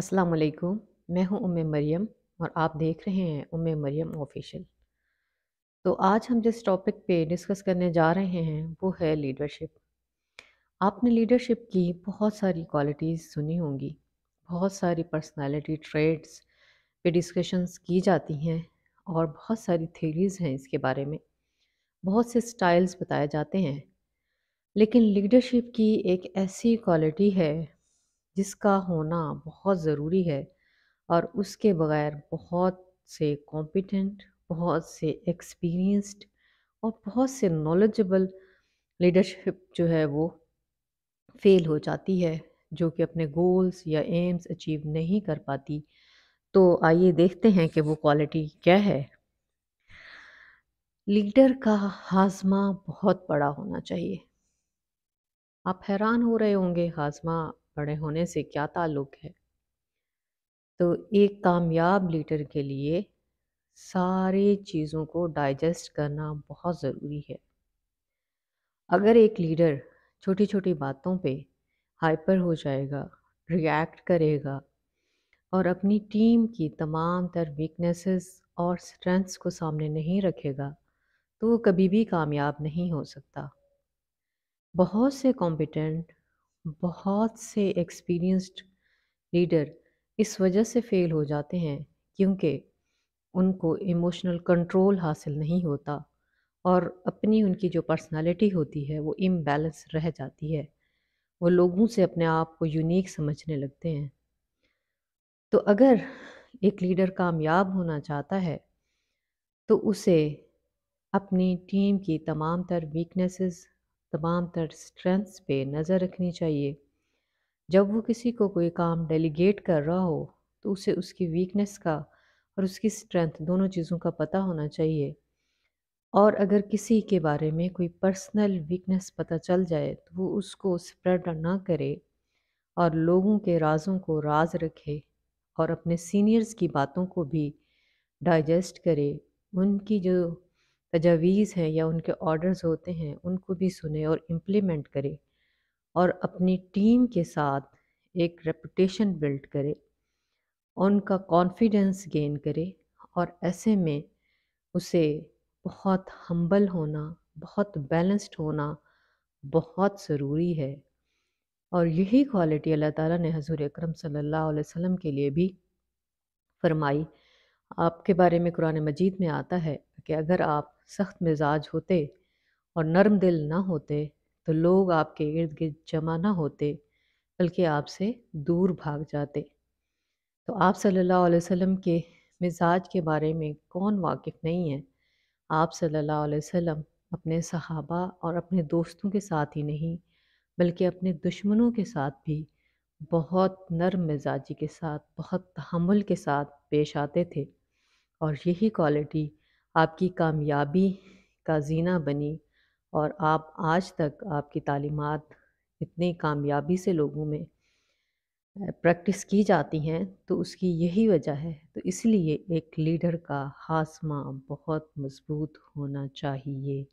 अस्सलाम वालेकुम मैं हूं उम्मे मरियम और आप देख रहे हैं उम्मे मरियम ऑफिशियल तो आज हम जिस टॉपिक पे डिस्कस करने जा रहे हैं वो है लीडरशिप आपने लीडरशिप की बहुत सारी क्वालिटीज़ सुनी होंगी बहुत सारी पर्सनालिटी ट्रेड्स पे डिस्कशंस की जाती हैं और बहुत सारी थीरीज़ हैं इसके बारे में बहुत से स्टाइल्स बताए जाते हैं लेकिन लीडरशिप की एक ऐसी क्वालिटी है जिसका होना बहुत ज़रूरी है और उसके बगैर बहुत से कॉम्पिटेंट बहुत से एक्सपीरियंस्ड और बहुत से नॉलेजेबल लीडरशिप जो है वो फेल हो जाती है जो कि अपने गोल्स या एम्स अचीव नहीं कर पाती तो आइए देखते हैं कि वो क्वालिटी क्या है लीडर का हाजमा बहुत बड़ा होना चाहिए आप हैरान हो रहे होंगे हाजमा बड़े होने से क्या ताल्लुक़ है तो एक कामयाब लीडर के लिए सारे चीज़ों को डाइजेस्ट करना बहुत ज़रूरी है अगर एक लीडर छोटी छोटी बातों पे हाइपर हो जाएगा रिएक्ट करेगा और अपनी टीम की तमाम तर वीकनेसेस और स्ट्रेंथ्स को सामने नहीं रखेगा तो वो कभी भी कामयाब नहीं हो सकता बहुत से कॉम्पिटेंट बहुत से एक्सपीरियंस्ड लीडर इस वजह से फेल हो जाते हैं क्योंकि उनको इमोशनल कंट्रोल हासिल नहीं होता और अपनी उनकी जो पर्सनालिटी होती है वो इम्बैलेंस रह जाती है वो लोगों से अपने आप को यूनिक समझने लगते हैं तो अगर एक लीडर कामयाब होना चाहता है तो उसे अपनी टीम की तमाम तर वीकनेसेस तमाम तर स्ट्रेंथ्स पे नज़र रखनी चाहिए जब वो किसी को कोई काम डेलीगेट कर रहा हो तो उसे उसकी वीकनेस का और उसकी स्ट्रेंथ दोनों चीज़ों का पता होना चाहिए और अगर किसी के बारे में कोई पर्सनल वीकनेस पता चल जाए तो वो उसको स्प्रेड ना करे और लोगों के राजों को राज रखे और अपने सीनियर्स की बातों को भी डाइजेस्ट करे उनकी जो तजावीज़ हैं या उनके ऑर्डर्स होते हैं उनको भी सुने और इम्प्लीमेंट करे और अपनी टीम के साथ एक रेपुटेशन बिल्ड करे उनका कॉन्फिडेंस गेन करे और ऐसे में उसे बहुत हम्बल होना बहुत बैलेंस्ड होना बहुत ज़रूरी है और यही क्वालिटी अल्लाह ताला ने हजूर अकरम सल्लल्लाहु अलैहि वसल्लम के लिए भी फरमाई आपके बारे में कुरान मजीद में आता है कि अगर आप सख्त मिजाज होते और नरम दिल ना होते तो लोग आपके इर्द गिर्द जमा ना होते बल्कि आपसे दूर भाग जाते तो आप सल्लल्लाहु अलैहि वसल्लम के मिजाज के बारे में कौन वाकिफ़ नहीं है आप सल्लल्लाहु अलैहि वसल्लम अपने सहाबा और अपने दोस्तों के साथ ही नहीं बल्कि अपने दुश्मनों के साथ भी बहुत नरम मिजाजी के साथ बहुत तहमुल के साथ पेश आते थे और यही क्वालिटी आपकी कामयाबी का जीना बनी और आप आज तक आपकी तालीमत इतनी कामयाबी से लोगों में प्रैक्टिस की जाती हैं तो उसकी यही वजह है तो इसलिए एक लीडर का हासमा बहुत मजबूत होना चाहिए